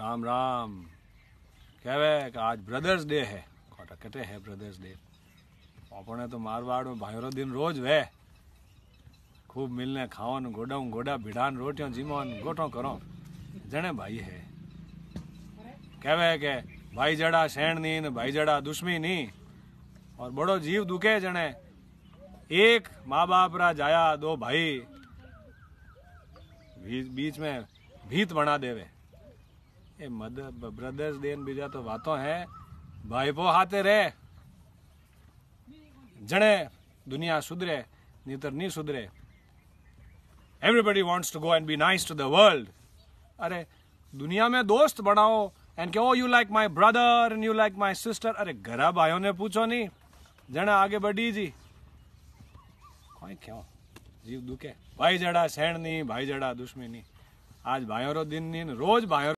राम राम કહેવાય કે આજ બ્રધર્સ ડે હે ખોટા કટે હે બ્રધર્સ ડે આપણે તો મારવાડમાં ભાઈરો દિન રોજ વહે ખૂબ મિલને ખાવાનું ગોડાઉં ગોડા ભીડાન રોટીઓ જીમવાનું ગોઠો કરો જણે ભાઈ હે કહેવાય કે ભાઈ જડા શેણની ને ભાઈ જડા દુશ્મીની ઓર બડો જીવ દુખે જણે एक माँ बाप रा जाया दो भाई बीच में भीत बना देवे એ મધર બ્રધર્સ ડે ને બીજા તો વાતો હે ભાઈપો હાથે રહે જણે દુનિયા સુધરે નહીતર નહીં સુધરે everybody wants to go and be nice to the world અરે દુનિયા મેં દોસ્ત બનાવો એન્ડ કે oh you like my brother and you like my sister અરે ઘરા ભાઈઓને પૂછો નહીં જણા આગે બડી જી કોઈ કહેવો જીવ દુખે ભાઈ જડા શેણની ભાઈ જડા દુશ્મની આજ ભાઈઓનો દિન ની રોજ ભાઈઓ